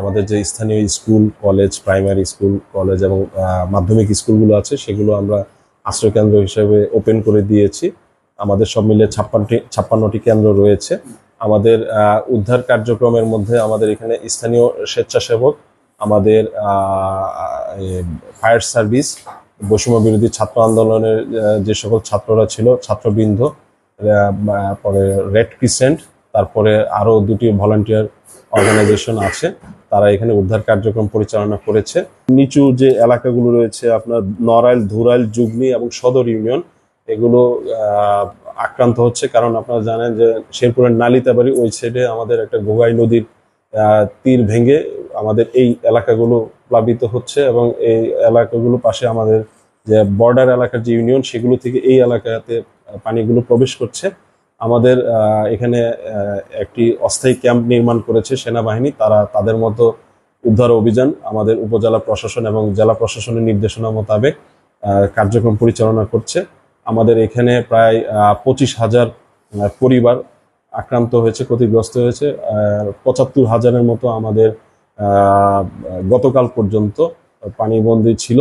আমাদের যে স্থানীয় school college primary school college এবং মাধ্যমিক স্কুলগুলো আছে সেগুলো আমরা আশ্রয়কেন্দ্র হিসেবে ওপেন করে দিয়েছি আমাদের সব মিলে ছাপ্পান্নটি ছাপ্পান্নটি কেন্দ্র রয়েছে আমাদের উদ্ধার কার্যক্রমের মধ্যে আমাদের এখানে স্থানীয় স্বেচ্ছাসেবক আমাদের ফায়ার সার্ভিস বৈষম্য বিরোধী ছাত্র আন্দোলনের যে সকল ছাত্ররা ছিল ছাত্রবৃন্দ পরে রেড ক্রিসেন্ট তারপরে আরও দুটি ভলান্টিয়ার অর্গানাইজেশন আছে তারা এখানে উদ্ধার কার্যক্রম পরিচালনা করেছে নিচু যে এলাকাগুলো রয়েছে আপনার নরাইল ধুরাইল জুগনি এবং সদর ইউনিয়ন এগুলো আক্রান্ত হচ্ছে কারণ আপনারা জানেন যে শেরপুরের নালিতাবাড়ি ওই সাইডে আমাদের একটা গোগাই নদীর তীর ভেঙে আমাদের এই এলাকাগুলো প্লাবিত হচ্ছে এবং এই এলাকাগুলো পাশে আমাদের যে বর্ডার এলাকার যে ইউনিয়ন সেগুলো থেকে এই এলাকাতে পানিগুলো প্রবেশ করছে আমাদের এখানে একটি অস্থায়ী ক্যাম্প নির্মাণ করেছে সেনাবাহিনী তারা তাদের মতো উদ্ধার অভিযান আমাদের উপজেলা প্রশাসন এবং জেলা প্রশাসনের নির্দেশনা মোতাবেক কার্যক্রম পরিচালনা করছে আমাদের এখানে প্রায় পঁচিশ হাজার পরিবার আক্রান্ত হয়েছে ক্ষতিগ্রস্ত হয়েছে পঁচাত্তর হাজারের মতো আমাদের গতকাল পর্যন্ত পানিবন্দী ছিল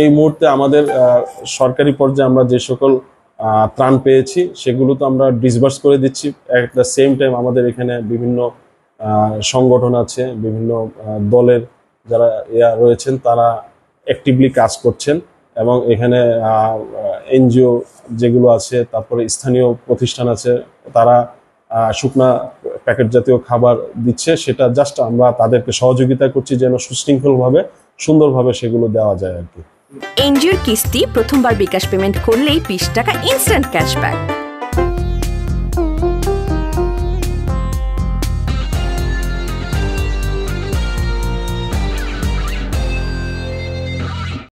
এই মুহূর্তে আমাদের সরকারি পর্যায়ে আমরা যে সকল ত্রাণ পেয়েছি সেগুলো তো আমরা ডিসবার্স করে দিচ্ছি অ্যাট দ্য সেম টাইম আমাদের এখানে বিভিন্ন সংগঠন আছে বিভিন্ন দলের যারা ইয়া রয়েছেন তারা অ্যাক্টিভলি কাজ করছেন এবং এখানে এনজিও যেগুলো আছে তারপরে স্থানীয় প্রতিষ্ঠান আছে তারা শুকনা প্যাকেট জাতীয় খাবার দিচ্ছে সেটা জাস্ট আমরা তাদেরকে সহযোগিতা করছি যেন সুশৃঙ্খলভাবে সুন্দরভাবে সেগুলো দেওয়া যায় আর কি এনজিওর কিস্তি প্রথমবার বিকাশ পেমেন্ট করলেই বিশ টাকা ইনস্ট্যান্ট ক্যাশব্যাক